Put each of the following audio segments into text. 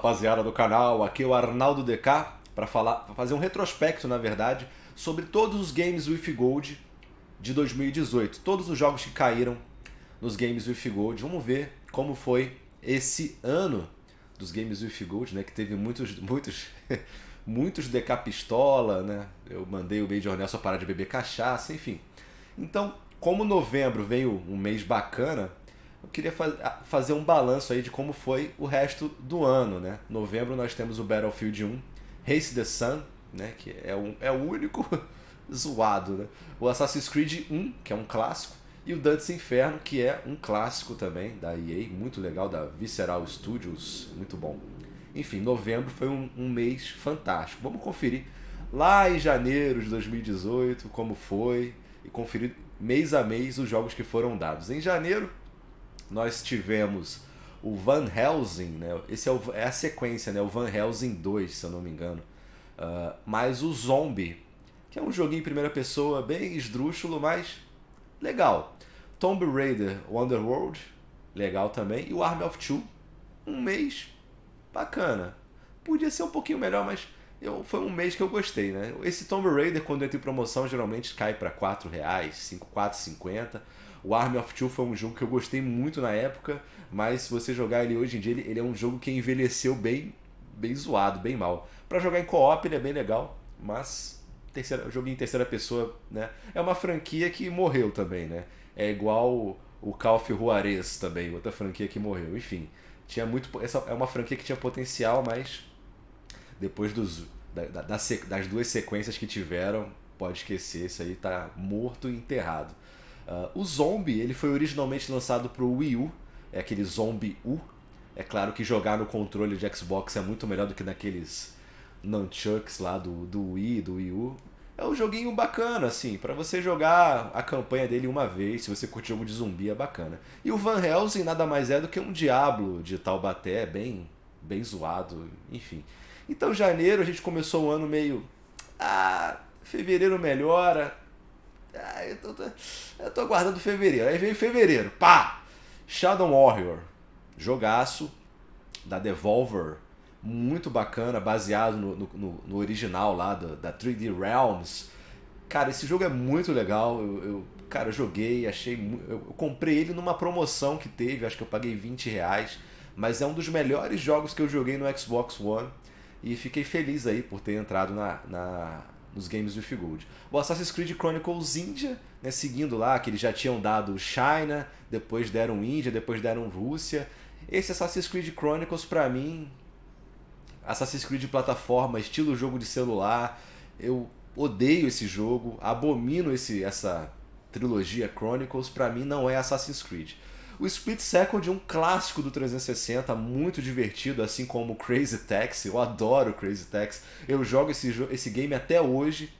rapaziada do canal, aqui é o Arnaldo DK para falar, pra fazer um retrospecto, na verdade, sobre todos os games with gold de 2018, todos os jogos que caíram nos games with gold. Vamos ver como foi esse ano dos games with gold, né, que teve muitos muitos muitos DK pistola, né? Eu mandei o Major Nelson parar de beber cachaça, enfim. Então, como novembro veio um mês bacana, eu queria faz, ah, fazer um balanço aí de como foi o resto do ano, né? Novembro nós temos o Battlefield 1, Race the Sun, né? Que é, um, é o único zoado, né? O Assassin's Creed 1, que é um clássico, e o Dantes Inferno, que é um clássico também da EA, muito legal, da Visceral Studios, muito bom. Enfim, novembro foi um, um mês fantástico. Vamos conferir lá em janeiro de 2018 como foi e conferir mês a mês os jogos que foram dados. Em janeiro nós tivemos o Van Helsing, né? Esse é, o, é a sequência, né? O Van Helsing 2, se eu não me engano. Uh, mais o Zombie, que é um joguinho em primeira pessoa bem esdrúxulo, mas legal. Tomb Raider Wonderworld, legal também. E o Army of Two, um mês bacana. Podia ser um pouquinho melhor, mas eu, foi um mês que eu gostei, né? Esse Tomb Raider, quando entra em promoção, geralmente cai para R$ reais, R$ 4,50. O Army of Two foi um jogo que eu gostei muito na época, mas se você jogar ele hoje em dia, ele, ele é um jogo que envelheceu bem, bem zoado, bem mal. Para jogar em co-op ele é bem legal, mas terceira, jogo em terceira pessoa, né? É uma franquia que morreu também, né? É igual o Call of Juarez também, outra franquia que morreu. Enfim, tinha muito essa é uma franquia que tinha potencial, mas depois dos, da, da, das duas sequências que tiveram, pode esquecer, isso aí tá morto e enterrado. Uh, o Zombie ele foi originalmente lançado para o Wii U, é aquele Zombie U. É claro que jogar no controle de Xbox é muito melhor do que naqueles nunchucks lá do, do Wii, do Wii U. É um joguinho bacana, assim, para você jogar a campanha dele uma vez, se você curte jogo de zumbi, é bacana. E o Van Helsing nada mais é do que um Diablo de Taubaté, bem, bem zoado, enfim. Então, janeiro a gente começou o ano meio. Ah, fevereiro melhora. Ah, eu tô, eu tô aguardando fevereiro. Aí veio fevereiro, pá! Shadow Warrior, jogaço da Devolver, muito bacana, baseado no, no, no original lá do, da 3D Realms. Cara, esse jogo é muito legal. Eu, eu cara, eu joguei, achei. Eu comprei ele numa promoção que teve, acho que eu paguei 20 reais. Mas é um dos melhores jogos que eu joguei no Xbox One e fiquei feliz aí por ter entrado na, na nos games do Gold. O Assassin's Creed Chronicles India, né, seguindo lá, que eles já tinham dado China, depois deram Índia, depois deram Rússia. Esse Assassin's Creed Chronicles, para mim, Assassin's Creed plataforma, estilo jogo de celular, eu odeio esse jogo, abomino esse, essa trilogia Chronicles, para mim não é Assassin's Creed. O Split Second é um clássico do 360, muito divertido, assim como Crazy Taxi. Eu adoro Crazy Taxi. Eu jogo esse, esse game até hoje.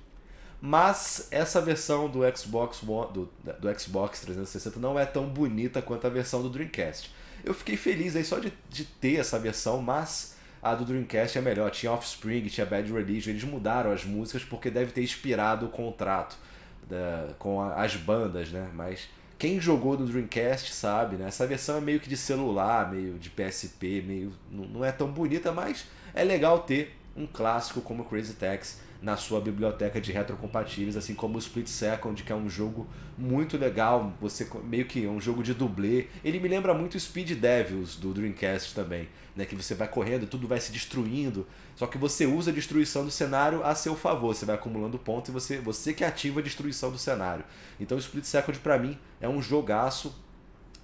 Mas essa versão do Xbox do, do Xbox 360 não é tão bonita quanto a versão do Dreamcast. Eu fiquei feliz aí só de, de ter essa versão, mas a do Dreamcast é melhor. Tinha Offspring, tinha Bad Religion, eles mudaram as músicas porque deve ter inspirado o contrato da, com a, as bandas, né? Mas quem jogou no Dreamcast sabe, né? Essa versão é meio que de celular, meio de PSP, meio não é tão bonita, mas é legal ter um clássico como Crazy Taxi na sua biblioteca de retrocompatíveis, assim como o Split Second, que é um jogo muito legal, você meio que é um jogo de dublê. Ele me lembra muito Speed Devils do Dreamcast também, né, que você vai correndo, e tudo vai se destruindo, só que você usa a destruição do cenário a seu favor, você vai acumulando pontos e você você que ativa a destruição do cenário. Então o Split Second para mim é um jogaço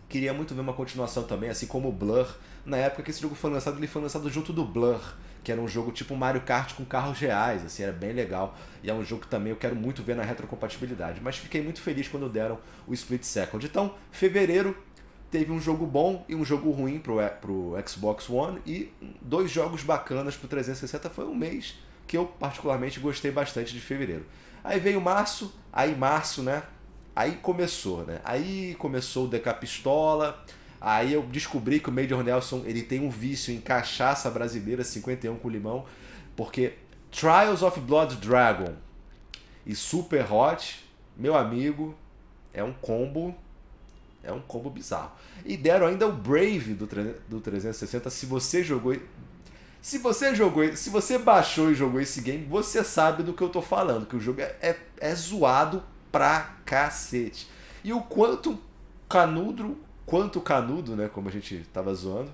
Queria muito ver uma continuação também, assim como o Blur. Na época que esse jogo foi lançado, ele foi lançado junto do Blur que era um jogo tipo Mario Kart com carros reais, assim, era bem legal. E é um jogo que também eu quero muito ver na retrocompatibilidade. Mas fiquei muito feliz quando deram o Split Second. Então, fevereiro teve um jogo bom e um jogo ruim pro, pro Xbox One e dois jogos bacanas pro 360. Foi um mês que eu particularmente gostei bastante de fevereiro. Aí veio março, aí março, né? Aí começou, né? Aí começou o Decapistola, Aí eu descobri que o Major Nelson ele tem um vício em cachaça brasileira 51 com limão, porque Trials of Blood Dragon e Super Hot, meu amigo, é um combo é um combo bizarro. E deram ainda o Brave do, do 360. Se você jogou. Se você jogou. Se você baixou e jogou esse game, você sabe do que eu tô falando. Que o jogo é, é, é zoado pra cacete. E o quanto Canudro Quanto canudo, né, como a gente estava zoando,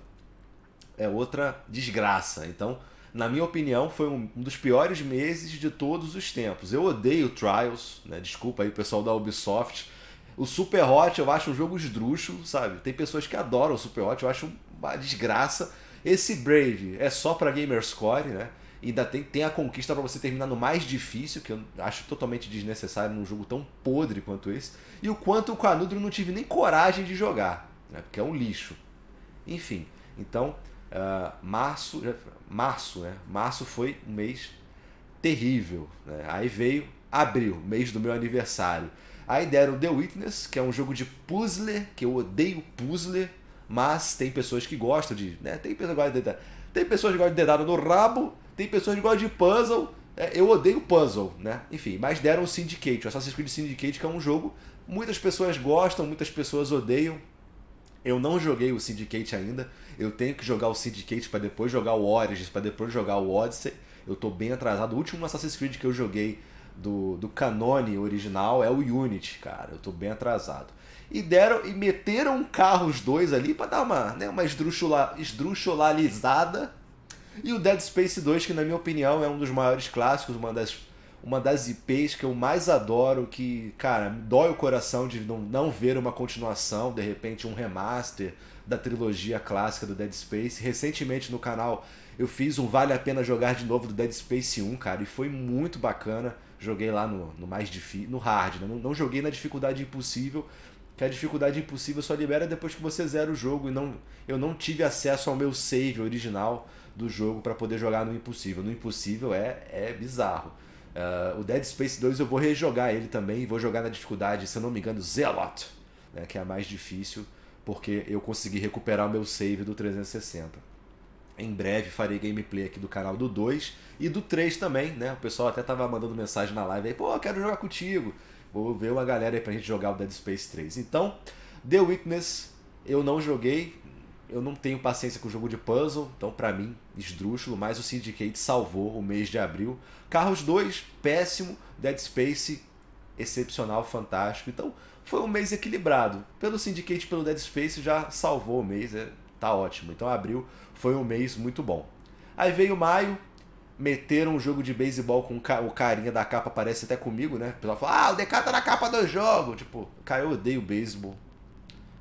é outra desgraça. Então, na minha opinião, foi um dos piores meses de todos os tempos. Eu odeio Trials, né? Desculpa aí, pessoal da Ubisoft. O Super Hot eu acho um jogo esdrúxulo, sabe? Tem pessoas que adoram o Super Hot, eu acho uma desgraça. Esse Brave é só para gamerscore, né? Ainda tem, tem a conquista para você terminar no mais difícil, que eu acho totalmente desnecessário num jogo tão podre quanto esse. E o quanto o Canudro não tive nem coragem de jogar, né? porque é um lixo. Enfim, então, uh, março, março, né? Março foi um mês terrível. Né? Aí veio abril, mês do meu aniversário. Aí deram The Witness, que é um jogo de puzzle, que eu odeio puzzle, mas tem pessoas que gostam de. Né? Tem, pessoas que gostam de tem pessoas que gostam de dedado no rabo tem pessoas que gostam de puzzle. É, eu odeio puzzle, né? Enfim, mas deram o Syndicate. O Assassin's Creed Syndicate que é um jogo muitas pessoas gostam, muitas pessoas odeiam. Eu não joguei o Syndicate ainda. Eu tenho que jogar o Syndicate para depois jogar o Origins, para depois jogar o Odyssey. Eu tô bem atrasado. O último Assassin's Creed que eu joguei do, do Canone original é o Unity, cara. Eu tô bem atrasado. E deram e meteram um carro os dois ali para dar uma, né, uma esdrúxula, esdrúxulalizada e o Dead Space 2, que na minha opinião é um dos maiores clássicos, uma das, uma das IPs que eu mais adoro, que, cara, dói o coração de não, não ver uma continuação, de repente um remaster da trilogia clássica do Dead Space. Recentemente no canal eu fiz um Vale a Pena Jogar de novo do Dead Space 1, cara, e foi muito bacana. Joguei lá no, no mais difícil, no hard, né? não, não joguei na dificuldade impossível, que a dificuldade impossível só libera depois que você zera o jogo e não eu não tive acesso ao meu save original do jogo para poder jogar no impossível. No impossível é, é bizarro. Uh, o Dead Space 2 eu vou rejogar ele também, vou jogar na dificuldade, se eu não me engano, Zelot, né, que é a mais difícil, porque eu consegui recuperar o meu save do 360. Em breve farei gameplay aqui do canal do 2 e do 3 também, né? O pessoal até tava mandando mensagem na live aí, pô, quero jogar contigo. Vou ver uma galera aí pra gente jogar o Dead Space 3. Então, The Witness eu não joguei, eu não tenho paciência com o jogo de puzzle, então para mim, esdrúxulo, mas o Syndicate salvou o mês de abril. Carros 2, péssimo, Dead Space, excepcional, fantástico. Então, foi um mês equilibrado. Pelo Syndicate, pelo Dead Space, já salvou o mês, é, tá ótimo. Então, abril foi um mês muito bom. Aí veio maio, meteram um jogo de beisebol com o carinha da capa, parece até comigo, né? O pessoal fala, ah, o DK tá na capa do jogo! Tipo, cara, eu odeio beisebol.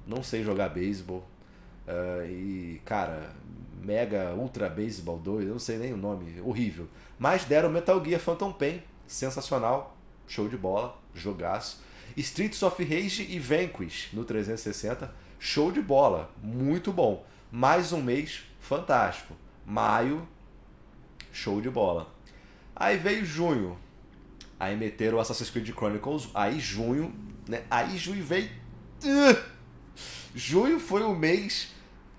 Não sei jogar beisebol. Uh, e, cara, Mega Ultra Baseball 2, eu não sei nem o nome, horrível. Mas deram Metal Gear Phantom Pain, sensacional, show de bola, jogaço. Streets of Rage e Vanquish no 360, show de bola, muito bom. Mais um mês, fantástico. Maio, show de bola. Aí veio junho, aí meteram o Assassin's Creed Chronicles, aí junho, né? Aí junho veio. Uh! Junho foi o mês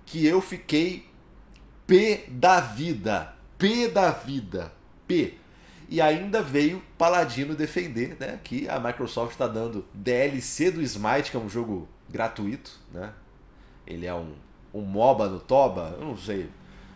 que eu fiquei P da vida. P da vida. P. E ainda veio Paladino defender, né? Que a Microsoft está dando DLC do Smite, que é um jogo gratuito, né? Ele é um, um MOBA no Toba, eu não sei.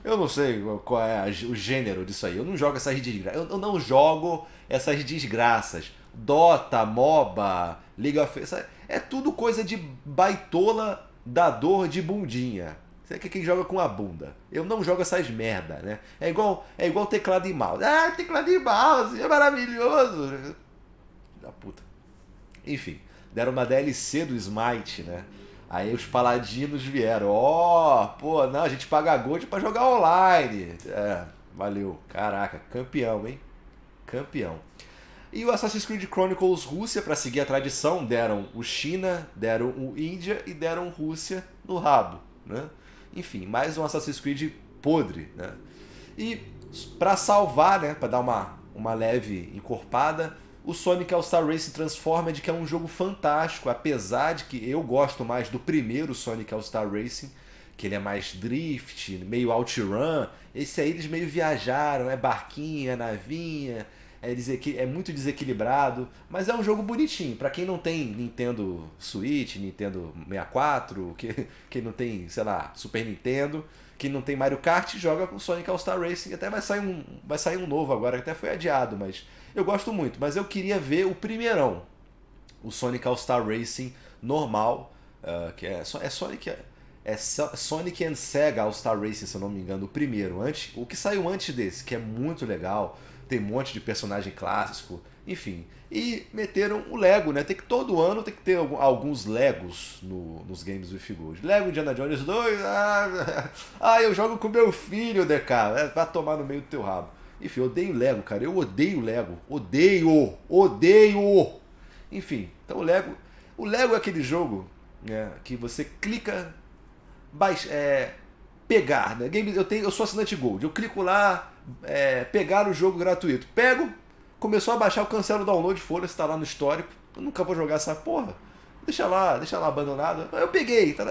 Eu não sei qual é a, o gênero disso aí. Eu não jogo essas desgraças. Eu, eu não jogo essas desgraças. Dota, MOBA, League of... É tudo coisa de baitola dador de bundinha. Você é que é quem joga com a bunda. Eu não jogo essas merda, né? É igual, é igual teclado e mouse. Ah, teclado e mouse, é maravilhoso. Da puta. Enfim, deram uma DLC do Smite, né? Aí os paladinos vieram. Ó, oh, pô, não, a gente paga gold para jogar online. É, valeu. Caraca, campeão, hein? Campeão. E o Assassin's Creed Chronicles Rússia, para seguir a tradição, deram o China, deram o Índia e deram Rússia no rabo. Né? Enfim, mais um Assassin's Creed podre. Né? E para salvar, né, para dar uma, uma leve encorpada, o Sonic All-Star Racing Transformed, que é um jogo fantástico, apesar de que eu gosto mais do primeiro Sonic All-Star Racing, que ele é mais drift, meio outrun. Esse aí eles meio viajaram, é né? barquinha, navinha, é, desequil... é muito desequilibrado, mas é um jogo bonitinho. para quem não tem Nintendo Switch, Nintendo 64, que, quem não tem, sei lá, Super Nintendo, quem não tem Mario Kart, joga com Sonic All Star Racing. Até vai sair um, vai sair um novo agora, que até foi adiado, mas eu gosto muito. Mas eu queria ver o primeirão, o Sonic All Star Racing normal, uh, que é, é Sonic... é Sonic and Sega All Star Racing, se eu não me engano, o primeiro, antes, o que saiu antes desse, que é muito legal tem um monte de personagem clássico, enfim. E meteram o Lego, né? Tem que todo ano tem que ter alguns Legos no, nos games do Gold. Lego Indiana Jones 2, ah, ah, eu jogo com meu filho, DK, é, vai tomar no meio do teu rabo. Enfim, eu odeio Lego, cara, eu odeio Lego, odeio, odeio. Enfim, então o Lego, o Lego é aquele jogo né, que você clica, baixa, é, pegar, né? Game, eu, tenho, eu sou assinante Gold, eu clico lá, é, pegar o jogo gratuito. Pego, começou a baixar, eu cancelo o download, folha, se tá lá no histórico. Eu nunca vou jogar essa porra. Deixa lá, deixa lá abandonado. Eu peguei, tá,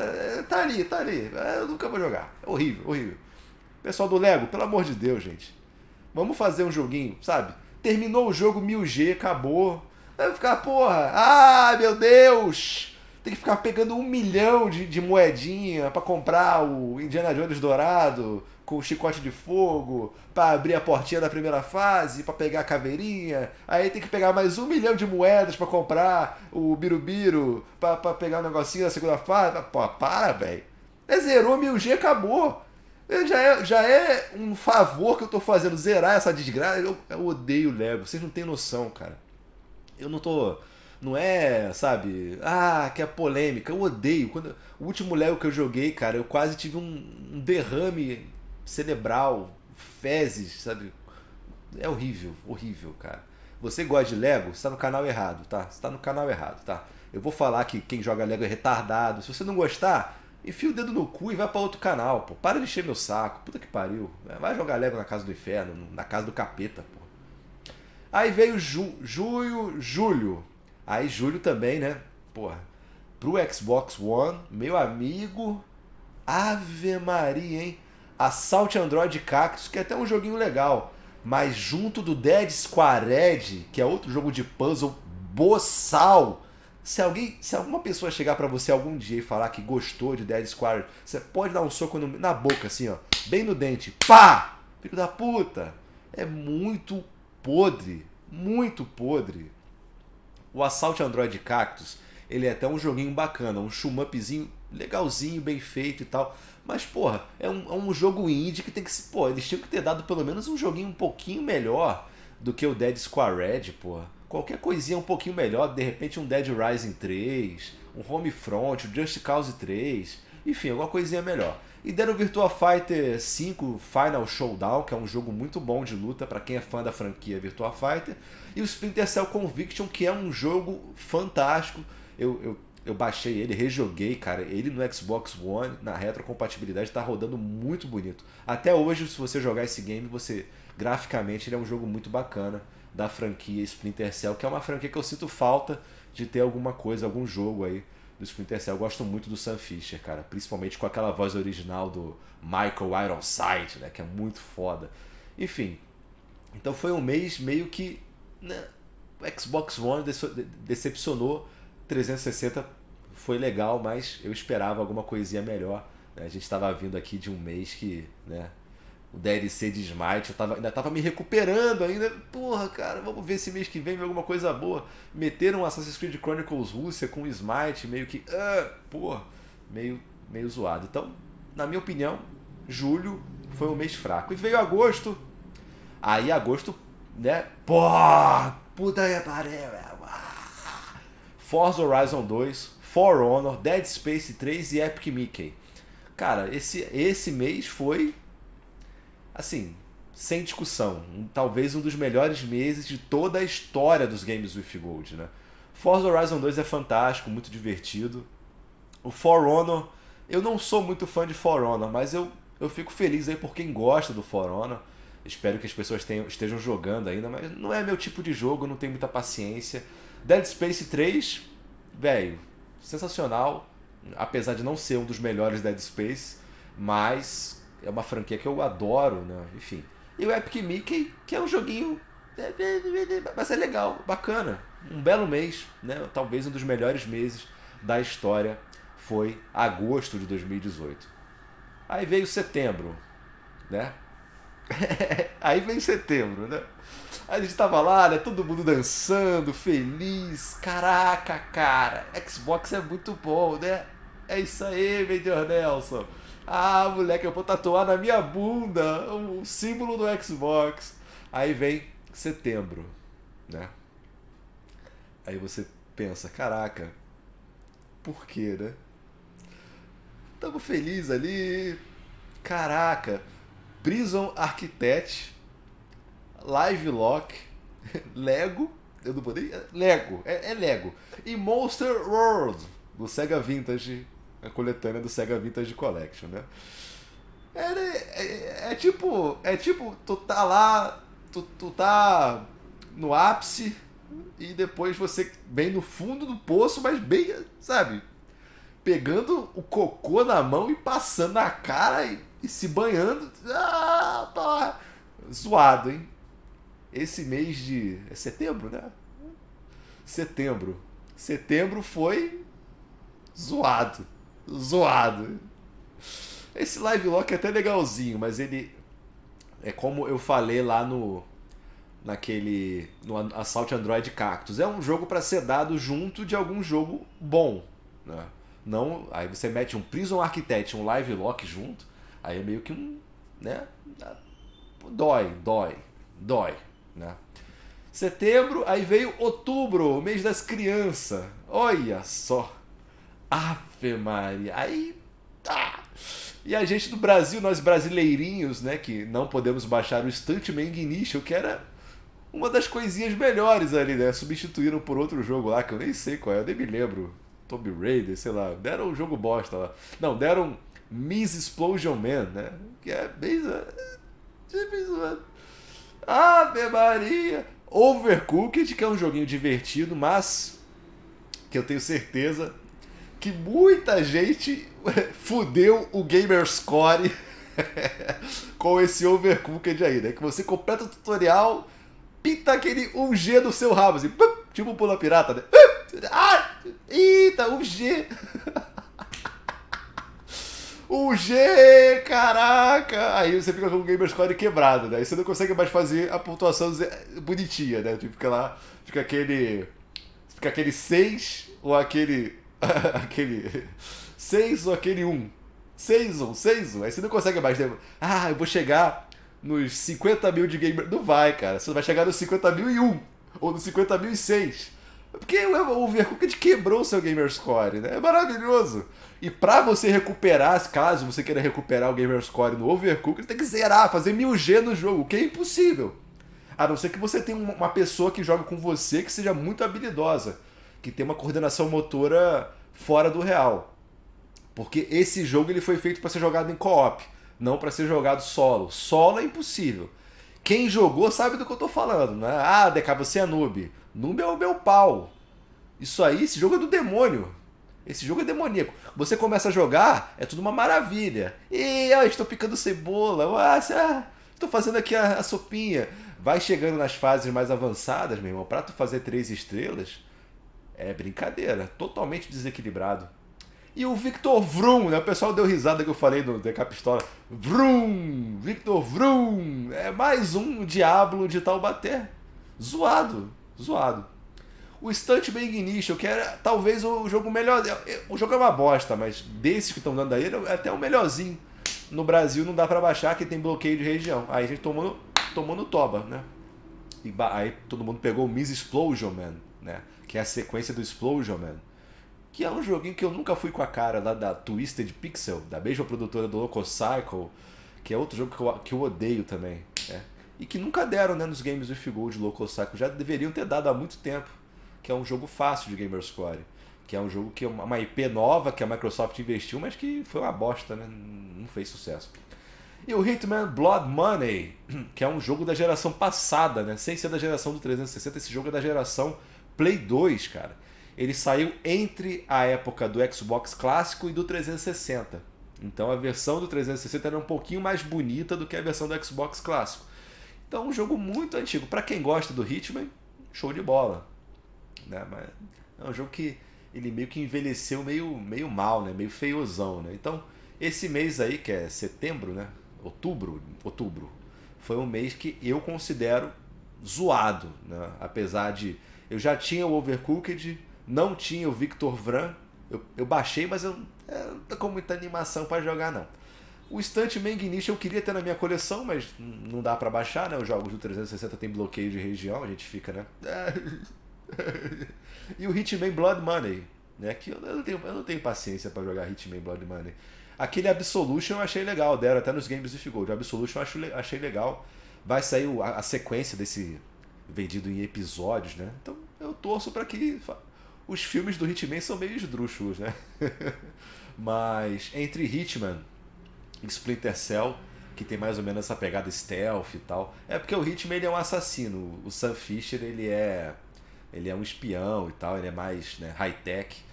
tá ali, tá ali. Eu nunca vou jogar. É horrível, horrível. Pessoal do Lego, pelo amor de Deus, gente. Vamos fazer um joguinho, sabe? Terminou o jogo 1000G, acabou. Vai ficar, porra, ah, meu Deus! Tem que ficar pegando um milhão de, de moedinha para comprar o Indiana Jones dourado, com chicote de fogo, para abrir a portinha da primeira fase, para pegar a caveirinha. Aí tem que pegar mais um milhão de moedas para comprar o birubiru, para pegar o um negocinho da segunda fase. Pô, para, velho. É zerou 1000G, acabou. Já é, já é um favor que eu tô fazendo, zerar essa desgraça. Eu, eu odeio Lego, vocês não têm noção, cara. Eu não tô. Não é, sabe? Ah, que é polêmica. Eu odeio. Quando, o último Lego que eu joguei, cara, eu quase tive um, um derrame cerebral, fezes, sabe? É horrível, horrível, cara. Você gosta de Lego? Você tá no canal errado, tá? Você tá no canal errado, tá? Eu vou falar que quem joga Lego é retardado. Se você não gostar, enfia o dedo no cu e vai para outro canal, pô. Para de encher meu saco. Puta que pariu. É, vai jogar Lego na casa do inferno, na casa do capeta, pô. Aí veio ju, julho, julho. Aí julho também, né? Porra. Pro Xbox One, meu amigo. Ave Maria, hein? Assault Android Cactus, que é até um joguinho legal, mas junto do Dead Squared, que é outro jogo de puzzle boçal. Se alguém, se alguma pessoa chegar para você algum dia e falar que gostou de Dead Squared, você pode dar um soco no, na boca assim, ó, bem no dente. Pá! Filho da puta. É muito podre, muito podre. O Assault Android Cactus, ele é até um joguinho bacana, um shmup legalzinho, bem feito e tal. Mas, porra, é um, é um jogo indie que tem que se. Pô, eles tinham que ter dado pelo menos um joguinho um pouquinho melhor do que o Dead Square Red porra. Qualquer coisinha um pouquinho melhor, de repente um Dead Rising 3, um Homefront, um Just Cause 3, enfim, alguma coisinha melhor. E deram Virtua Fighter 5 Final Showdown, que é um jogo muito bom de luta para quem é fã da franquia Virtua Fighter, e o Splinter Cell Conviction, que é um jogo fantástico. Eu, eu eu baixei ele, rejoguei, cara. Ele no Xbox One, na retrocompatibilidade, tá rodando muito bonito. Até hoje, se você jogar esse game, você graficamente ele é um jogo muito bacana da franquia Splinter Cell, que é uma franquia que eu sinto falta de ter alguma coisa, algum jogo aí do Splinter Cell. Eu gosto muito do Sam Fisher, cara, principalmente com aquela voz original do Michael Ironside, né, que é muito foda. Enfim, então foi um mês meio que né, o Xbox One decepcionou 360 foi legal, mas eu esperava alguma coisinha melhor. Né? A gente estava vindo aqui de um mês que, né? O DLC de Smite, eu tava, ainda tava me recuperando ainda. Porra, cara, vamos ver se mês que vem vem alguma coisa boa. Meteram Assassin's Creed Chronicles Rússia com Smite, meio que. Uh, porra, meio, meio zoado. Então, na minha opinião, julho foi um mês fraco. E veio agosto. Aí agosto, né? Porra! Puta que pariu, Forza Horizon 2, For Honor, Dead Space 3 e Epic Mickey. Cara, esse, esse mês foi assim, sem discussão, talvez um dos melhores meses de toda a história dos games with gold, né? Forza Horizon 2 é fantástico, muito divertido. O For Honor, eu não sou muito fã de For Honor, mas eu, eu fico feliz aí por quem gosta do For Honor. Espero que as pessoas tenham, estejam jogando ainda, mas não é meu tipo de jogo, não tenho muita paciência. Dead Space 3, velho, sensacional. Apesar de não ser um dos melhores Dead Space, mas é uma franquia que eu adoro, né? Enfim. E o Epic Mickey, que é um joguinho. É, é, é, mas é legal, bacana. Um belo mês, né? Talvez um dos melhores meses da história foi agosto de 2018. Aí veio setembro, né? Aí vem setembro, né? A gente tava lá, né? Todo mundo dançando, feliz. Caraca, cara. Xbox é muito bom, né? É isso aí, Major Nelson. Ah, moleque, eu vou tatuar na minha bunda o símbolo do Xbox. Aí vem setembro, né? Aí você pensa, caraca, por quê, né? Tamo feliz ali. Caraca, Prison Architect Live Lock, Lego, eu não poderia. É, Lego, é, é, Lego. E Monster World, do Sega Vintage, a coletânea do Sega Vintage Collection, né? É, é, é, tipo. É tipo, tu tá lá, tu, tu tá no ápice e depois você vem no fundo do poço, mas bem, sabe? Pegando o cocô na mão e passando na cara e, e se banhando. Ah, tá zoado, hein? esse mês de. É setembro, né? Setembro. Setembro foi zoado. Zoado. Esse live lock é até legalzinho, mas ele. É como eu falei lá no. Naquele. No Assault Android Cactus. É um jogo para ser dado junto de algum jogo bom. Né? Não. Aí você mete um Prison Architect um live lock junto. Aí é meio que um. Né? Dói, dói, dói. Né? Setembro, aí veio outubro, mês das crianças. Olha só. Ave Maria. Aí tá. E a gente do Brasil, nós brasileirinhos, né, que não podemos baixar o Stuntman o que era uma das coisinhas melhores ali, né? Substituíram por outro jogo lá que eu nem sei qual é, eu nem me lembro. Tomb Raider, sei lá. Deram um jogo bosta lá. Não, deram Miss Explosion Man, né? Que é bem. É, é Ave Maria! Overcooked, que é um joguinho divertido, mas que eu tenho certeza que muita gente fudeu o gamerscore com esse Overcooked aí, né? Que você completa o tutorial, pinta aquele 1G do seu rabo, assim, tipo um pula pirata, né? Ah! Eita, 1G! O G, caraca! Aí você fica com o Gamerscore quebrado, né? Aí você não consegue mais fazer a pontuação bonitinha, né? Tipo, fica lá, fica aquele. Fica aquele 6 ou aquele. aquele. 6 ou aquele 1. 6 ou 6 ou. Aí você não consegue mais. Né? Ah, eu vou chegar nos 50 mil de gamer. Não vai, cara. Você vai chegar nos 50 mil e 1. Ou nos 50 mil e 6. Porque o Overcooked quebrou o seu gamerscore, né? É maravilhoso. E para você recuperar, caso você queira recuperar o gamerscore no Overcooked, tem que zerar, fazer 1000G no jogo, o que é impossível. A não ser que você tenha uma pessoa que joga com você que seja muito habilidosa, que tenha uma coordenação motora fora do real. Porque esse jogo ele foi feito para ser jogado em co-op, não para ser jogado solo. Solo é impossível. Quem jogou sabe do que eu tô falando, né? Ah, Deca, você é noob. No é o meu pau. Isso aí, esse jogo é do demônio. Esse jogo é demoníaco. Você começa a jogar, é tudo uma maravilha. E eu estou picando cebola. estou fazendo aqui a, a sopinha. Vai chegando nas fases mais avançadas, meu irmão. Para tu fazer três estrelas, é brincadeira. Totalmente desequilibrado. E o Victor Vroom, né? O pessoal deu risada que eu falei no Decapistola. Vroom! Victor Vroom! É mais um Diablo de Taubaté. Zoado zoado. O Stuntman Ignition, que era talvez o jogo melhor. É, é, o jogo é uma bosta, mas desses que estão dando aí, é até o melhorzinho. No Brasil não dá para baixar, que tem bloqueio de região. Aí a gente tomou no, tomou no toba, né? E aí todo mundo pegou o Miss Explosion Man, né? Que é a sequência do Explosion Man. Que é um joguinho que eu nunca fui com a cara lá da Twisted Pixel, da mesma produtora do Loco Cycle, que é outro jogo que eu, que eu odeio também. Né? e que nunca deram né, nos games with gold local saco. Já deveriam ter dado há muito tempo, que é um jogo fácil de Gamerscore. Que é um jogo que é uma IP nova que a Microsoft investiu, mas que foi uma bosta, né? Não fez sucesso. E o Hitman Blood Money, que é um jogo da geração passada, né? Sem ser da geração do 360, esse jogo é da geração Play 2, cara. Ele saiu entre a época do Xbox clássico e do 360. Então a versão do 360 era um pouquinho mais bonita do que a versão do Xbox clássico. Então, um jogo muito antigo. Para quem gosta do Hitman, show de bola. Né? Mas é um jogo que ele meio que envelheceu meio, meio mal, né? meio feiosão, Né? Então, esse mês aí, que é setembro, né? outubro, outubro, foi um mês que eu considero zoado. Né? Apesar de. Eu já tinha o Overcooked, não tinha o Victor Vran. Eu, eu baixei, mas eu, eu não tô com muita animação para jogar, não. O Stuntman Ignition eu queria ter na minha coleção, mas não dá para baixar, né? Os jogos do 360 tem bloqueio de região, a gente fica, né? e o Hitman Blood Money, né? Que eu não tenho, eu não tenho paciência para jogar Hitman Blood Money. Aquele Absolution eu achei legal, deram até nos Games of Gold. O Absolution eu acho, achei legal. Vai sair a, a sequência desse vendido em episódios, né? Então eu torço para que os filmes do Hitman são meio esdrúxulos, né? Mas entre Hitman Splinter Cell, que tem mais ou menos essa pegada stealth e tal. É porque o Hitman ele é um assassino, o Sam Fisher ele é ele é um espião e tal, ele é mais né, high-tech.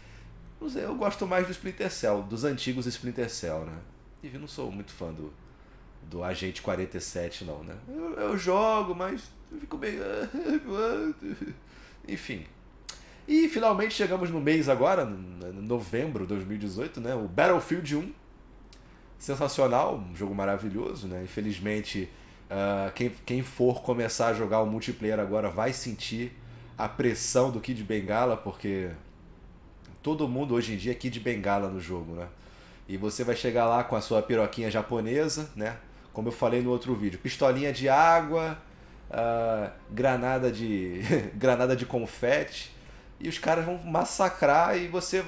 Eu gosto mais do Splinter Cell, dos antigos Splinter Cell, né? E eu não sou muito fã do, do Agente 47, não, né? Eu, eu jogo, mas eu fico meio. Enfim. E finalmente chegamos no mês agora, no novembro de 2018, né? O Battlefield 1, sensacional, um jogo maravilhoso, né? Infelizmente, uh, quem, quem for começar a jogar o multiplayer agora vai sentir a pressão do Kid Bengala, porque todo mundo hoje em dia é Kid Bengala no jogo, né? E você vai chegar lá com a sua piroquinha japonesa, né? Como eu falei no outro vídeo, pistolinha de água, uh, granada de granada de confete, e os caras vão massacrar e você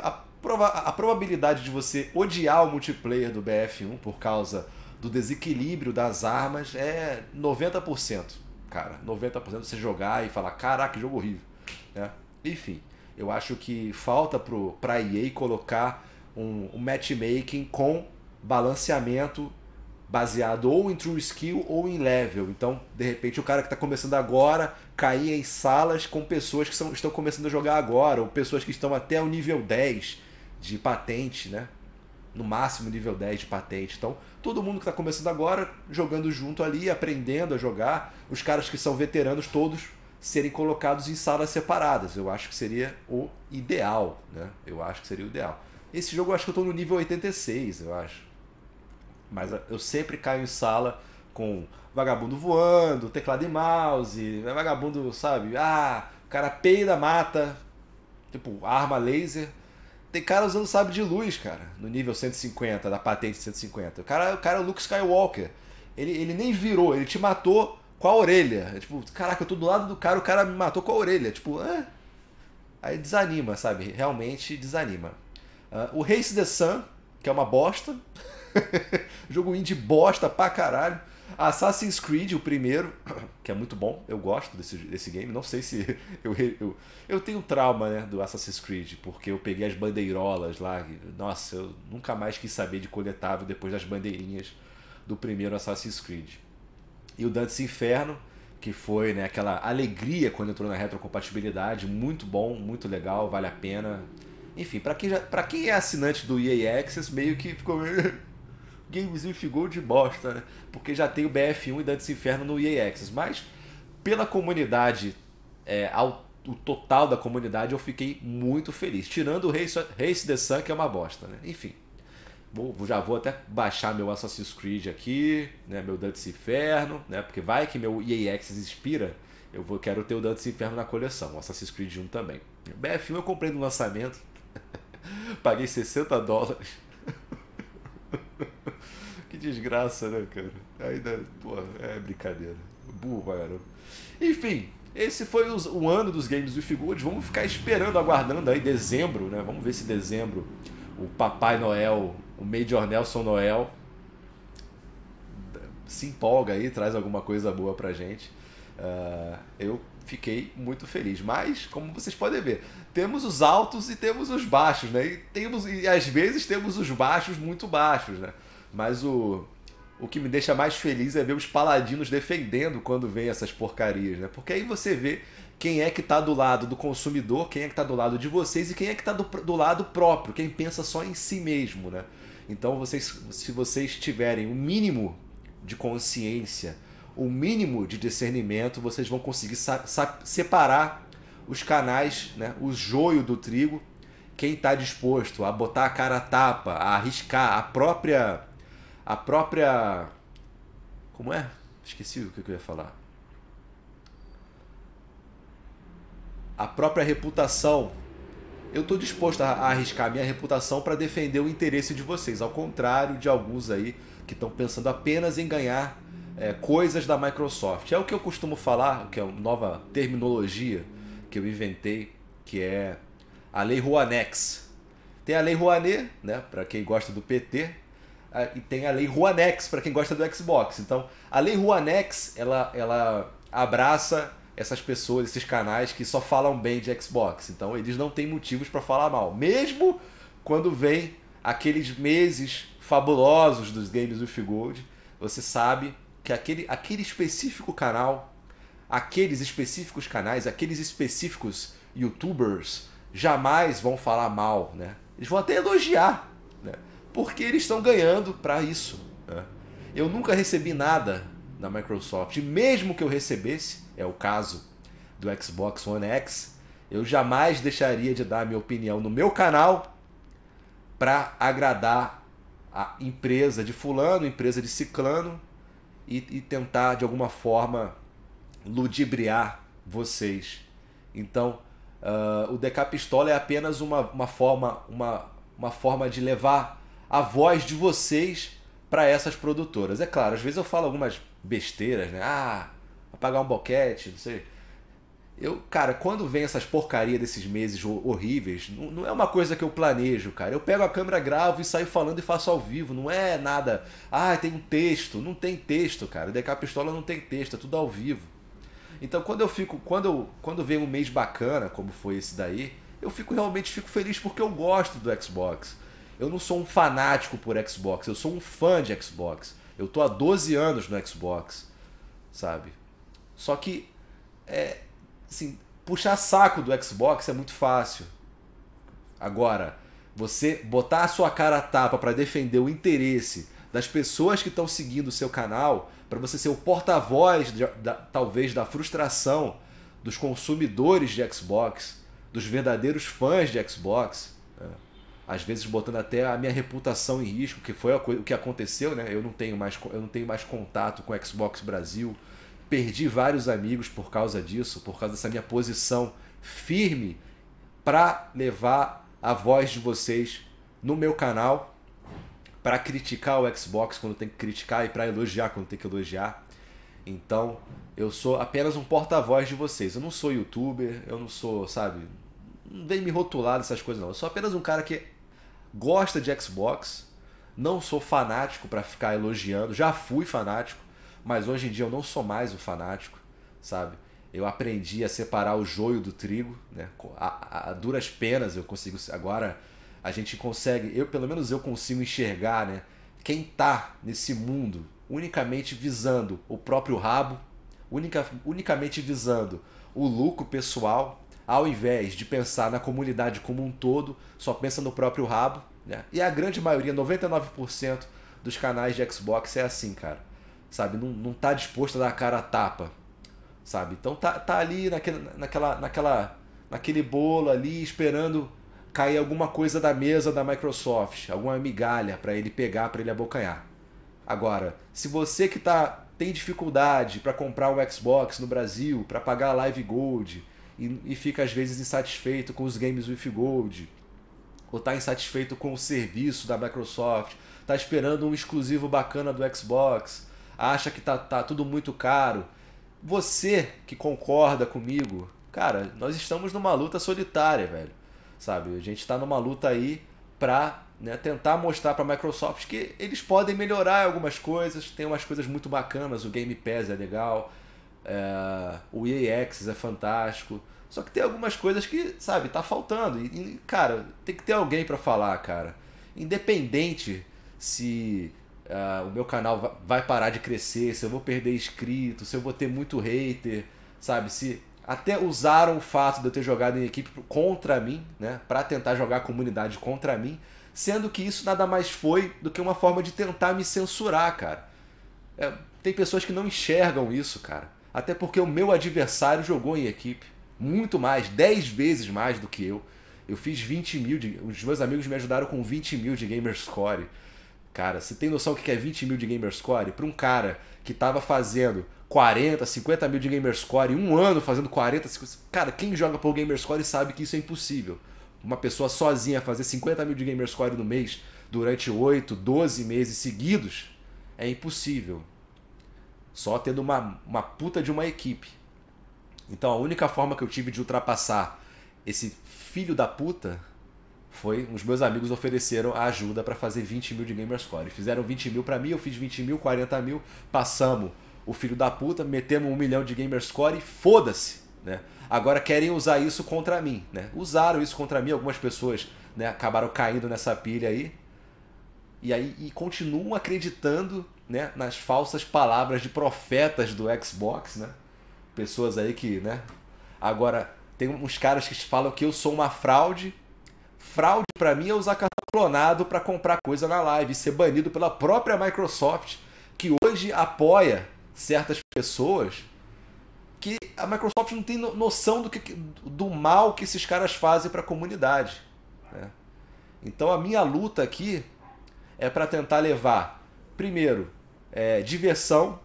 a probabilidade de você odiar o multiplayer do BF1 por causa do desequilíbrio das armas é 90%, cara. 90% você jogar e falar, caraca, que jogo horrível. Né? Enfim, eu acho que falta pro, pra EA colocar um, um matchmaking com balanceamento baseado ou em true skill ou em level. Então, de repente, o cara que está começando agora cair em salas com pessoas que são, estão começando a jogar agora, ou pessoas que estão até o nível 10 de patente, né? No máximo nível 10 de patente. Então, todo mundo que está começando agora, jogando junto ali, aprendendo a jogar, os caras que são veteranos todos serem colocados em salas separadas. Eu acho que seria o ideal, né? Eu acho que seria o ideal. Esse jogo eu acho que eu estou no nível 86, eu acho. Mas eu sempre caio em sala com vagabundo voando, teclado e mouse, é vagabundo, sabe? Ah, o cara peida, mata, tipo, arma laser. Tem cara usando sabre de luz, cara, no nível 150, da patente 150. O cara, o cara é o Luke Skywalker. Ele, ele nem virou, ele te matou com a orelha. É tipo, caraca, eu tô do lado do cara, o cara me matou com a orelha. Tipo, é. Aí desanima, sabe? Realmente desanima. Uh, o Race the Sun, que é uma bosta. Jogo indie bosta pra caralho. Assassin's Creed, o primeiro, que é muito bom, eu gosto desse, desse game. Não sei se. Eu, eu, eu tenho trauma né, do Assassin's Creed, porque eu peguei as bandeirolas lá. Nossa, eu nunca mais quis saber de coletável depois das bandeirinhas do primeiro Assassin's Creed. E o Dante's Inferno, que foi né, aquela alegria quando entrou na retrocompatibilidade, muito bom, muito legal, vale a pena. Enfim, para quem, pra quem é assinante do EA Access, meio que ficou. games with gold de bosta, né? Porque já tem o BF1 e Dantes Inferno no EA Access. Mas, pela comunidade, é, ao, o total da comunidade, eu fiquei muito feliz. Tirando o Race, Race the Sun, que é uma bosta, né? Enfim. Vou, já vou até baixar meu Assassin's Creed aqui, né? Meu Dantes Inferno, né? Porque vai que meu EA Access expira. eu vou, quero ter o Dantes Inferno na coleção, o Assassin's Creed 1 também. O BF1 eu comprei no lançamento, paguei 60 dólares. desgraça, né, cara? Ainda, é brincadeira. Burro pra é, né? Enfim, esse foi o ano dos games e figuras. Vamos ficar esperando, aguardando aí dezembro, né? Vamos ver se dezembro o Papai Noel, o Major Nelson Noel se empolga aí, traz alguma coisa boa pra gente. Uh, eu fiquei muito feliz. Mas, como vocês podem ver, temos os altos e temos os baixos, né? E, temos, e às vezes temos os baixos muito baixos, né? Mas o, o que me deixa mais feliz é ver os paladinos defendendo quando vem essas porcarias, né? Porque aí você vê quem é que está do lado do consumidor, quem é que está do lado de vocês e quem é que está do, do lado próprio, quem pensa só em si mesmo, né? Então, vocês, se vocês tiverem o um mínimo de consciência, o um mínimo de discernimento, vocês vão conseguir separar os canais, né? o joio do trigo, quem está disposto a botar a cara a tapa, a arriscar a própria a própria. Como é? Esqueci o que eu ia falar. A própria reputação. Eu estou disposto a arriscar minha reputação para defender o interesse de vocês, ao contrário de alguns aí que estão pensando apenas em ganhar é, coisas da Microsoft. É o que eu costumo falar, que é uma nova terminologia que eu inventei, que é a Lei Rouanet. Tem a Lei Rouanet, né, para quem gosta do PT, e tem a lei Ruanex para quem gosta do Xbox. Então, a lei Ruanex, ela, ela abraça essas pessoas, esses canais que só falam bem de Xbox. Então, eles não têm motivos para falar mal, mesmo quando vem aqueles meses fabulosos dos games do Gold, você sabe que aquele, aquele específico canal, aqueles específicos canais, aqueles específicos youtubers jamais vão falar mal, né? Eles vão até elogiar porque eles estão ganhando para isso. Né? Eu nunca recebi nada da Microsoft, e mesmo que eu recebesse, é o caso do Xbox One X, eu jamais deixaria de dar minha opinião no meu canal para agradar a empresa de fulano, empresa de ciclano e, e tentar de alguma forma ludibriar vocês. Então, uh, o Decapistola é apenas uma, uma forma uma, uma forma de levar a voz de vocês para essas produtoras. É claro, às vezes eu falo algumas besteiras, né? Ah, pagar um boquete, não sei. Eu, cara, quando vem essas porcaria desses meses horríveis, não, não, é uma coisa que eu planejo, cara. Eu pego a câmera, gravo e saio falando e faço ao vivo. Não é nada. Ah, tem um texto. Não tem texto, cara. Deca a pistola não tem texto, é tudo ao vivo. Então quando eu fico. Quando, eu, quando vem um mês bacana, como foi esse daí, eu fico realmente fico feliz porque eu gosto do Xbox eu não sou um fanático por Xbox, eu sou um fã de Xbox. Eu tô há 12 anos no Xbox, sabe? Só que é assim, puxar saco do Xbox é muito fácil. Agora, você botar a sua cara a tapa para defender o interesse das pessoas que estão seguindo o seu canal, para você ser o porta-voz talvez da frustração dos consumidores de Xbox, dos verdadeiros fãs de Xbox, às vezes botando até a minha reputação em risco, que foi o que aconteceu, né? Eu não tenho mais, eu não tenho mais contato com o Xbox Brasil, perdi vários amigos por causa disso, por causa dessa minha posição firme para levar a voz de vocês no meu canal, para criticar o Xbox quando tem que criticar e para elogiar quando tem que elogiar. Então, eu sou apenas um porta-voz de vocês. Eu não sou youtuber, eu não sou, sabe, não vem me rotular dessas coisas não. Eu sou apenas um cara que gosta de Xbox. Não sou fanático para ficar elogiando, já fui fanático, mas hoje em dia eu não sou mais o fanático, sabe? Eu aprendi a separar o joio do trigo, né? A, a, a duras penas eu consigo agora a gente consegue, eu pelo menos eu consigo enxergar, né? Quem tá nesse mundo unicamente visando o próprio rabo, única, unicamente visando o lucro pessoal, ao invés de pensar na comunidade como um todo, só pensa no próprio rabo. Né? E a grande maioria, 99% dos canais de Xbox é assim, cara. Sabe? Não, não tá disposto a dar a cara a tapa. Sabe? Então tá, tá ali naquele, naquela, naquela, naquele bolo ali esperando cair alguma coisa da mesa da Microsoft, alguma migalha para ele pegar, para ele abocanhar. Agora, se você que tá, tem dificuldade para comprar um Xbox no Brasil, para pagar a Live Gold, e, e fica às vezes insatisfeito com os games with gold, ou está insatisfeito com o serviço da Microsoft, está esperando um exclusivo bacana do Xbox, acha que tá, tá tudo muito caro. Você que concorda comigo, cara, nós estamos numa luta solitária, velho. Sabe? A gente está numa luta aí para né, tentar mostrar para a Microsoft que eles podem melhorar algumas coisas, tem umas coisas muito bacanas, o Game Pass é legal, é, o EAX é fantástico. Só que tem algumas coisas que, sabe, tá faltando. E, cara, tem que ter alguém para falar, cara. Independente se uh, o meu canal vai parar de crescer, se eu vou perder inscrito, se eu vou ter muito hater, sabe? Se até usaram o fato de eu ter jogado em equipe contra mim, né, para tentar jogar a comunidade contra mim, sendo que isso nada mais foi do que uma forma de tentar me censurar, cara. É, tem pessoas que não enxergam isso, cara até porque o meu adversário jogou em equipe muito mais, 10 vezes mais do que eu. Eu fiz 20 mil, de, os meus amigos me ajudaram com 20 mil de gamer score. Cara, você tem noção do que é 20 mil de gamer score? Para um cara que estava fazendo 40, 50 mil de gamer score, um ano fazendo 40, 50... Cara, quem joga por gamer score sabe que isso é impossível. Uma pessoa sozinha fazer 50 mil de gamer score no mês durante 8, 12 meses seguidos é impossível. Só tendo uma, uma puta de uma equipe. Então a única forma que eu tive de ultrapassar esse filho da puta foi os meus amigos ofereceram a ajuda para fazer 20 mil de Gamerscore. Fizeram 20 mil para mim, eu fiz 20 mil, 40 mil, passamos o filho da puta, metemos um milhão de Gamerscore e foda-se, né? Agora querem usar isso contra mim, né? Usaram isso contra mim, algumas pessoas né, acabaram caindo nessa pilha aí, e aí e continuam acreditando né, nas falsas palavras de profetas do Xbox, né? Pessoas aí que, né? Agora tem uns caras que falam que eu sou uma fraude. Fraude para mim é usar cartão clonado para comprar coisa na live e ser banido pela própria Microsoft, que hoje apoia certas pessoas que a Microsoft não tem noção do, que, do mal que esses caras fazem para a comunidade. Né? Então a minha luta aqui é para tentar levar, primeiro, é, diversão,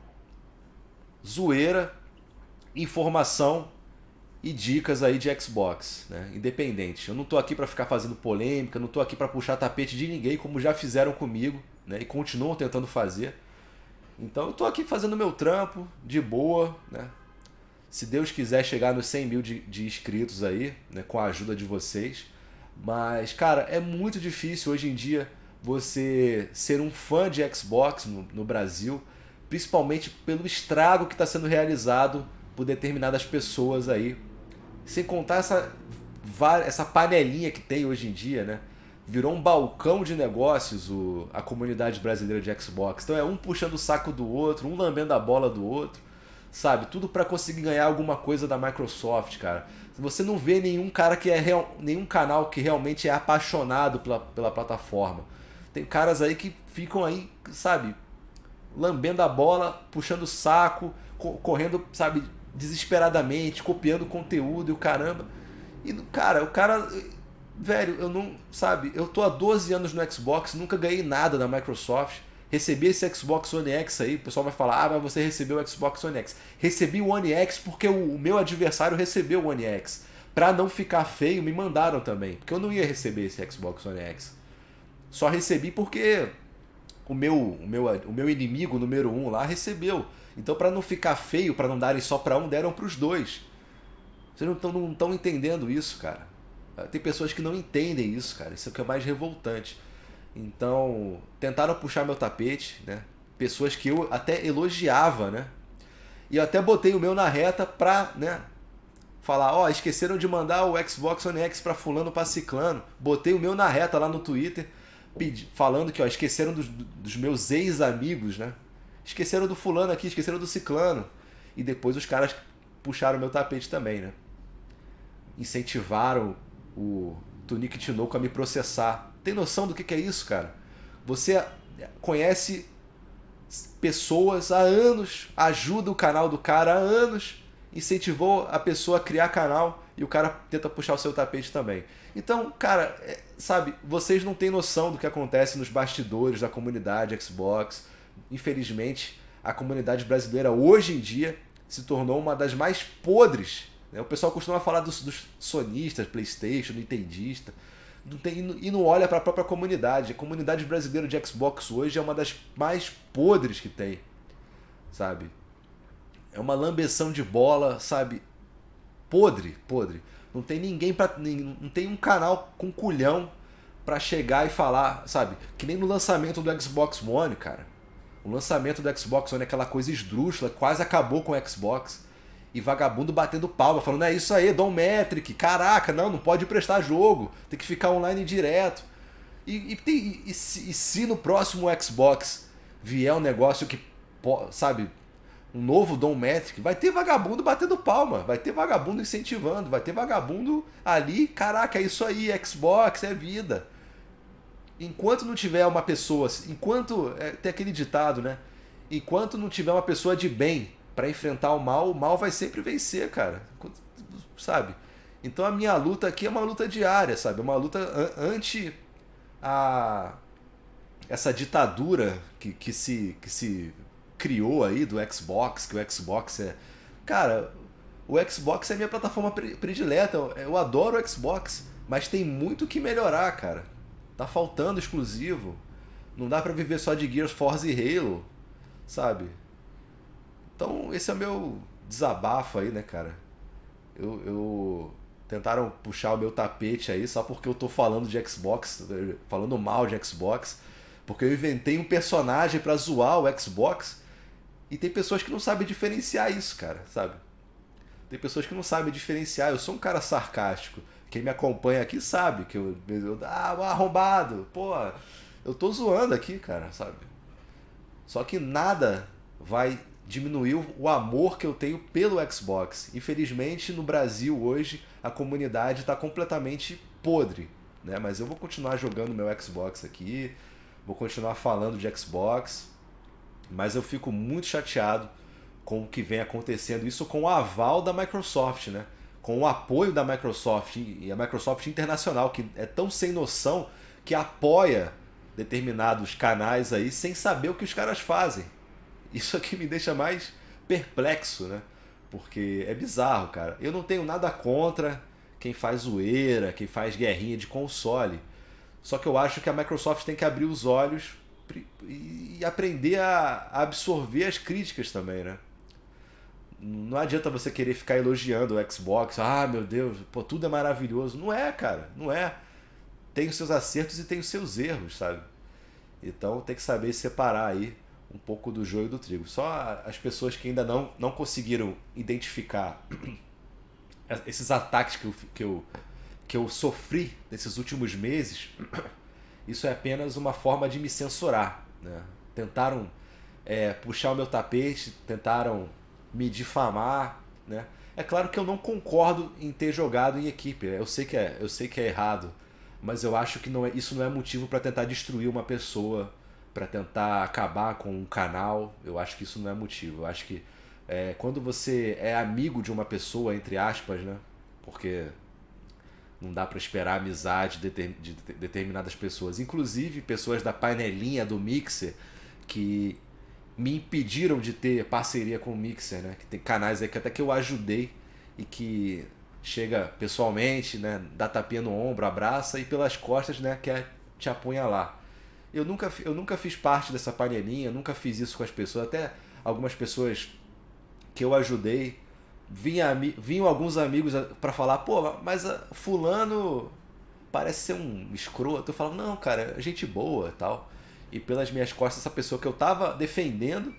zoeira, informação e dicas aí de Xbox, né? Independente. Eu não estou aqui para ficar fazendo polêmica, não estou aqui para puxar tapete de ninguém, como já fizeram comigo, né? E continuam tentando fazer. Então eu estou aqui fazendo meu trampo, de boa, né? Se Deus quiser chegar nos 100 mil de, de inscritos aí, né? Com a ajuda de vocês. Mas, cara, é muito difícil hoje em dia você ser um fã de Xbox no, no Brasil, principalmente pelo estrago que está sendo realizado por determinadas pessoas aí. Sem contar essa, essa panelinha que tem hoje em dia, né? Virou um balcão de negócios o, a comunidade brasileira de Xbox. Então é um puxando o saco do outro, um lambendo a bola do outro, sabe? Tudo para conseguir ganhar alguma coisa da Microsoft, cara. Você não vê nenhum cara que é real, nenhum canal que realmente é apaixonado pela, pela plataforma tem caras aí que ficam aí, sabe, lambendo a bola, puxando o saco, co correndo, sabe, desesperadamente, copiando conteúdo e o caramba. E, cara, o cara. Velho, eu não. Sabe, eu tô há 12 anos no Xbox, nunca ganhei nada da Microsoft. Recebi esse Xbox One X aí, o pessoal vai falar, ah, mas você recebeu o Xbox One X. Recebi o One X porque o, o meu adversário recebeu o One X. Pra não ficar feio, me mandaram também, porque eu não ia receber esse Xbox One X. Só recebi porque o meu, o meu, o meu inimigo número um lá recebeu. Então, para não ficar feio, para não darem só para um, deram para os dois. Vocês não estão entendendo isso, cara. Ah, tem pessoas que não entendem isso, cara. Isso é o que é mais revoltante. Então, tentaram puxar meu tapete, né? Pessoas que eu até elogiava, né? E eu até botei o meu na reta pra, né? Falar, ó, oh, esqueceram de mandar o Xbox One X pra fulano, pra ciclano. Botei o meu na reta lá no Twitter falando que ó, esqueceram dos, dos meus ex-amigos, né? Esqueceram do fulano aqui, esqueceram do ciclano. E depois os caras puxaram meu tapete também, né? Incentivaram o Tunique Tinoco a me processar. Tem noção do que, que é isso, cara? Você conhece pessoas há anos, ajuda o canal do cara há anos, incentivou a pessoa a criar canal e o cara tenta puxar o seu tapete também. Então, cara, é, sabe, vocês não têm noção do que acontece nos bastidores da comunidade Xbox. Infelizmente, a comunidade brasileira hoje em dia se tornou uma das mais podres. Né? O pessoal costuma falar dos, dos sonistas, PlayStation, Nintendista. Não tem, e não olha para a própria comunidade. A comunidade brasileira de Xbox hoje é uma das mais podres que tem, sabe? É uma lambeção de bola, sabe? podre, podre. Não tem ninguém para não tem um canal com culhão para chegar e falar, sabe? Que nem no lançamento do Xbox One, cara. O lançamento do Xbox One é aquela coisa esdrúxula, quase acabou com o Xbox. E vagabundo batendo palma, falando: é isso aí, Dom Metric, caraca, não, não pode prestar jogo, tem que ficar online direto. E, e, e, e, se, e se no próximo Xbox vier um negócio que, sabe, um novo Dom Metric, vai ter vagabundo batendo palma, vai ter vagabundo incentivando, vai ter vagabundo ali, caraca, é isso aí, Xbox, é vida. Enquanto não tiver uma pessoa, enquanto é, tem aquele ditado, né? Enquanto não tiver uma pessoa de bem para enfrentar o mal, o mal vai sempre vencer, cara. Sabe? Então a minha luta aqui é uma luta diária, sabe? É uma luta anti a essa ditadura que, que se que se criou aí do Xbox, que o Xbox é. Cara, o Xbox é a minha plataforma predileta. Eu adoro o Xbox, mas tem muito que melhorar, cara. Tá faltando exclusivo. Não dá para viver só de Gears, Forza e Halo, sabe? Então, esse é o meu desabafo aí, né, cara? Eu, eu, tentaram puxar o meu tapete aí só porque eu tô falando de Xbox, falando mal de Xbox, porque eu inventei um personagem para zoar o Xbox e tem pessoas que não sabem diferenciar isso, cara, sabe? Tem pessoas que não sabem diferenciar. Eu sou um cara sarcástico. Quem me acompanha aqui sabe que eu, eu ah, arrombado, pô, eu tô zoando aqui, cara, sabe? Só que nada vai diminuir o amor que eu tenho pelo Xbox. Infelizmente, no Brasil hoje a comunidade está completamente podre, né? Mas eu vou continuar jogando meu Xbox aqui, vou continuar falando de Xbox, mas eu fico muito chateado com o que vem acontecendo, isso com o aval da Microsoft, né? Com o apoio da Microsoft e a Microsoft internacional, que é tão sem noção que apoia determinados canais aí sem saber o que os caras fazem. Isso aqui me deixa mais perplexo, né? Porque é bizarro, cara. Eu não tenho nada contra quem faz zoeira, quem faz guerrinha de console. Só que eu acho que a Microsoft tem que abrir os olhos e aprender a, absorver as críticas também, né? Não adianta você querer ficar elogiando o Xbox, ah, meu Deus, pô, tudo é maravilhoso. Não é, cara, não é. Tem os seus acertos e tem os seus erros, sabe? Então tem que saber separar aí um pouco do joio do trigo. Só as pessoas que ainda não, não conseguiram identificar esses ataques que eu, que, eu, que eu sofri nesses últimos meses isso é apenas uma forma de me censurar. Né? Tentaram é, puxar o meu tapete, tentaram me difamar. Né? É claro que eu não concordo em ter jogado em equipe. Né? Eu sei que é, eu sei que é errado, mas eu acho que não é, isso não é motivo para tentar destruir uma pessoa, para tentar acabar com um canal. Eu acho que isso não é motivo. Eu acho que é, quando você é amigo de uma pessoa, entre aspas, né? Porque não dá para esperar a amizade de, de, de, determinadas pessoas. Inclusive, pessoas da panelinha do Mixer que me impediram de ter parceria com o Mixer, né? Que tem canais aí que até que eu ajudei e que chega pessoalmente, né? Dá tapinha no ombro, abraça e pelas costas, né? Quer te apunhalar. Eu nunca, eu nunca fiz parte dessa panelinha, nunca fiz isso com as pessoas. Até algumas pessoas que eu ajudei vinha, vinham alguns amigos ah, para falar, pô, mas ah, fulano parece ser um escroto. Eu falava, não, cara, é gente boa tal. E pelas minhas costas, essa pessoa que eu tava defendendo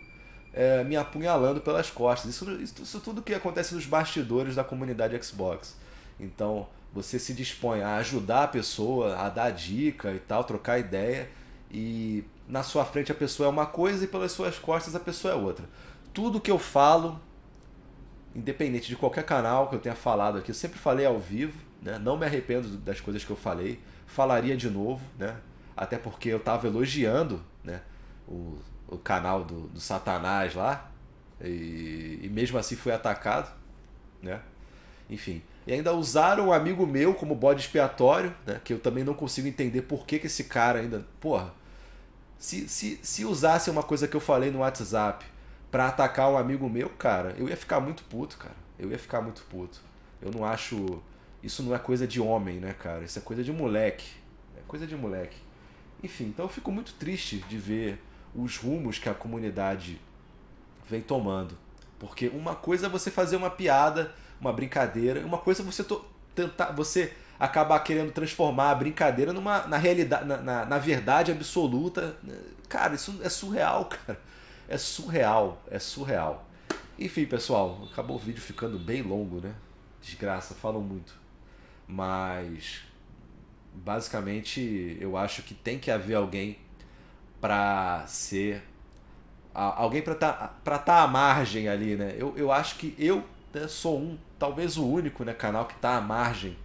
é, me apunhalando pelas costas. Isso, isso, isso, tudo que acontece nos bastidores da comunidade Xbox. Então, você se dispõe a ajudar a pessoa, a dar dica e tal, trocar ideia. E na sua frente a pessoa é uma coisa e pelas suas costas a pessoa é outra. Tudo que eu falo independente de qualquer canal que eu tenha falado aqui, eu sempre falei ao vivo, né? não me arrependo das coisas que eu falei, falaria de novo, né? até porque eu estava elogiando né? o, o canal do, do Satanás lá, e, e, mesmo assim fui atacado. Né? Enfim, e ainda usaram um amigo meu como bode expiatório, né? que eu também não consigo entender por que, que esse cara ainda. Porra, se, se, se usasse uma coisa que eu falei no WhatsApp para atacar um amigo meu, cara, eu ia ficar muito puto, cara. Eu ia ficar muito puto. Eu não acho. Isso não é coisa de homem, né, cara? Isso é coisa de moleque. É coisa de moleque. Enfim, então eu fico muito triste de ver os rumos que a comunidade vem tomando. Porque uma coisa é você fazer uma piada, uma brincadeira, uma coisa é você tentar. você acabar querendo transformar a brincadeira numa, na realidade, na, na, na verdade absoluta. Né? Cara, isso é surreal, cara. É surreal, é surreal. Enfim, pessoal, acabou o vídeo ficando bem longo, né? Desgraça, falam muito. Mas basicamente eu acho que tem que haver alguém para ser alguém para estar tá, para estar tá à margem ali, né? Eu, eu acho que eu né, sou um, talvez o único, né, canal que está à margem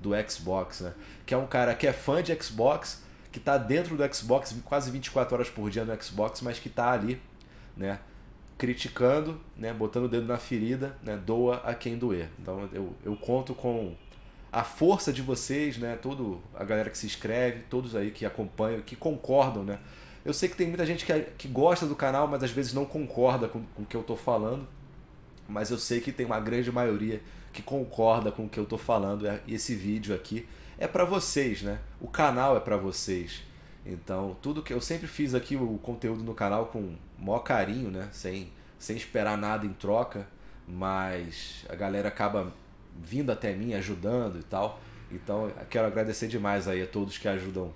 do Xbox, né? Que é um cara que é fã de Xbox, que está dentro do Xbox quase 24 horas por dia no Xbox, mas que está ali né? Criticando, né? Botando o dedo na ferida, né? Doa a quem doer. Então eu, eu conto com a força de vocês, né? Todo a galera que se inscreve, todos aí que acompanham, que concordam, né? Eu sei que tem muita gente que, que gosta do canal, mas às vezes não concorda com, com o que eu tô falando. Mas eu sei que tem uma grande maioria que concorda com o que eu tô falando. E é, esse vídeo aqui é para vocês, né? O canal é para vocês. Então, tudo que eu sempre fiz aqui o conteúdo no canal com maior carinho, né? Sem, sem esperar nada em troca, mas a galera acaba vindo até mim, ajudando e tal. Então, quero agradecer demais aí a todos que ajudam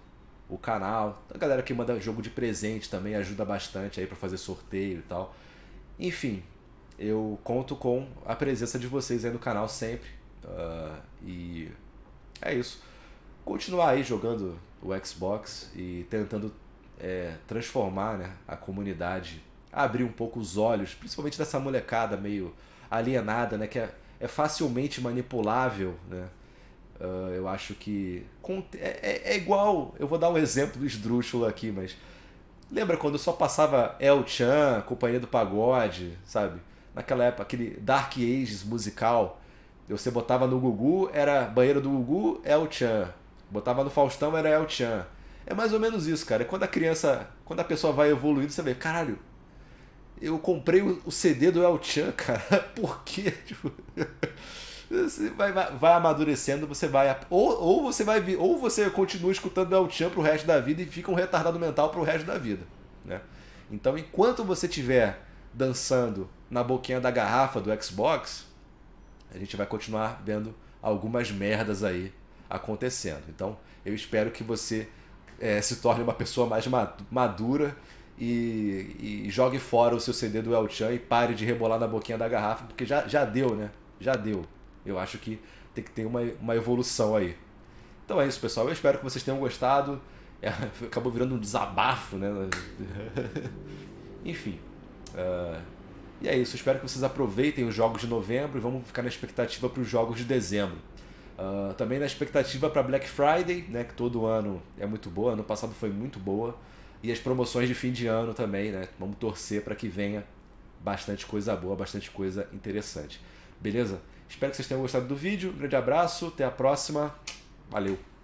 o canal. A galera que manda jogo de presente também ajuda bastante aí para fazer sorteio e tal. Enfim, eu conto com a presença de vocês aí no canal sempre. Uh, e é isso. Continuar aí jogando o Xbox e tentando é, transformar né, a comunidade, abrir um pouco os olhos, principalmente dessa molecada meio alienada, né, que é, é facilmente manipulável. Né? Uh, eu acho que. É, é, é, igual. Eu vou dar um exemplo do esdrúxulo aqui, mas. Lembra quando só passava El Chan, Companhia do Pagode, sabe? Naquela época, aquele Dark Ages musical. Você botava no Gugu, era banheiro do Gugu, El Chan Botava no Faustão era El Chan. É mais ou menos isso, cara. É quando a criança, quando a pessoa vai evoluindo, você vê, caralho, eu comprei o CD do El Chan, cara. Por quê? Tipo, você vai, vai, amadurecendo, você vai ou, ou você vai ou você continua escutando El Chan pro resto da vida e fica um retardado mental pro resto da vida, né? Então, enquanto você tiver dançando na boquinha da garrafa do Xbox, a gente vai continuar vendo algumas merdas aí acontecendo. Então, eu espero que você é, se torne uma pessoa mais madura e, e, jogue fora o seu CD do El Chan e pare de rebolar na boquinha da garrafa, porque já, já deu, né? Já deu. Eu acho que tem que ter uma, uma evolução aí. Então é isso, pessoal. Eu espero que vocês tenham gostado. É, acabou virando um desabafo, né? Enfim. Uh, e é isso. Espero que vocês aproveitem os jogos de novembro e vamos ficar na expectativa para os jogos de dezembro. Uh, também na expectativa para Black Friday, né, que todo ano é muito boa, ano passado foi muito boa, e as promoções de fim de ano também, né? Vamos torcer para que venha bastante coisa boa, bastante coisa interessante. Beleza? Espero que vocês tenham gostado do vídeo. Um grande abraço, até a próxima. Valeu.